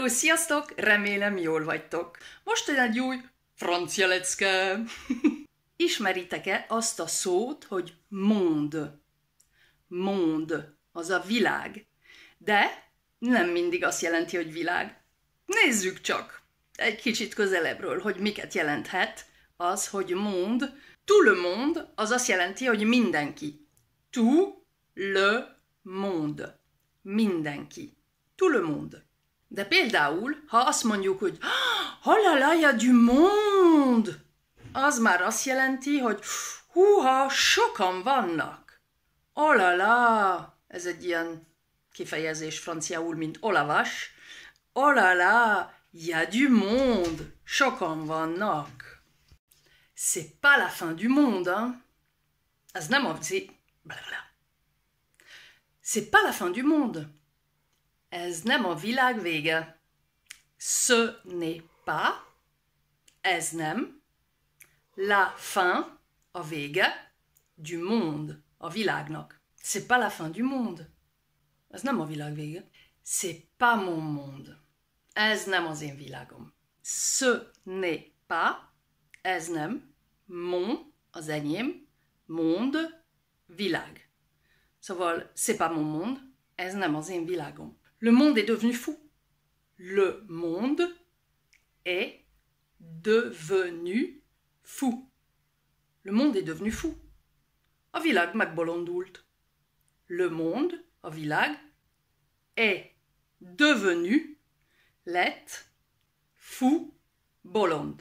Hello, sziasztok! Remélem jól vagytok. Most jön egy új francia lecke. Ismeritek-e azt a szót, hogy mond? Mond, az a világ. De nem mindig azt jelenti, hogy világ. Nézzük csak egy kicsit közelebbről, hogy miket jelenthet az, hogy mond. Tout le monde, az azt jelenti, hogy mindenki. Tout le monde. Mindenki. Tout le monde. De például, ha azt mondjuk, hogy ah, halalaja du monde, az már azt jelenti, hogy húha, sokan vannak. Olala, ez egy ilyen kifejezés franciául, mint olavas. Olala, y'a du monde, sokan vannak. C'est pas la fin du monde, hein? Ez nem a... C'est... C'est pas la fin du monde. Ez nem a világ vége. Ce n'est pas. Ez nem. La fin, a vége. Du monde, a világnak. C'est pas la fin du monde. Ez nem a világ vége. C'est pas mon monde. Ez nem az én világom. Ce n'est pas. Ez nem. Mon, az enyém. Monde, világ. Szóval, c'est pas mon monde. Ez nem az én világom. Le monde est devenu fou. Le monde est devenu fou. Le monde est devenu fou. A világ Le monde, a est devenu, Let fou, bolond.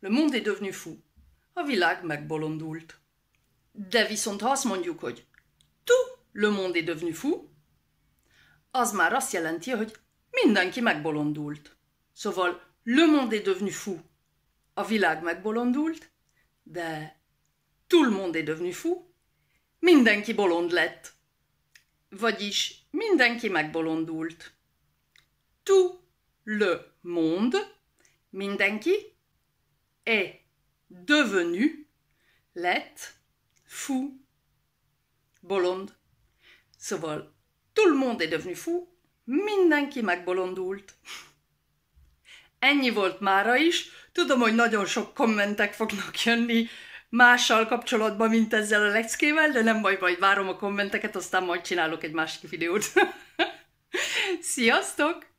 Le monde est devenu fou. A világ megbolondult. De viszont azt tout le monde est devenu fou, az már azt jelenti, hogy mindenki megbolondult. Szóval le monde est devenu fou. A világ megbolondult, de tout le monde est devenu fou. Mindenki bolond lett. Vagyis mindenki megbolondult. Tout le monde, mindenki, est devenu, lett, fou, bolond. Szóval Tout le monde est devenu fou, mindenki megbolondult. Ennyi volt mára is, tudom, hogy nagyon sok kommentek fognak jönni mással kapcsolatban, mint ezzel a leckével, de nem baj, majd várom a kommenteket, aztán majd csinálok egy másik videót. Sziasztok!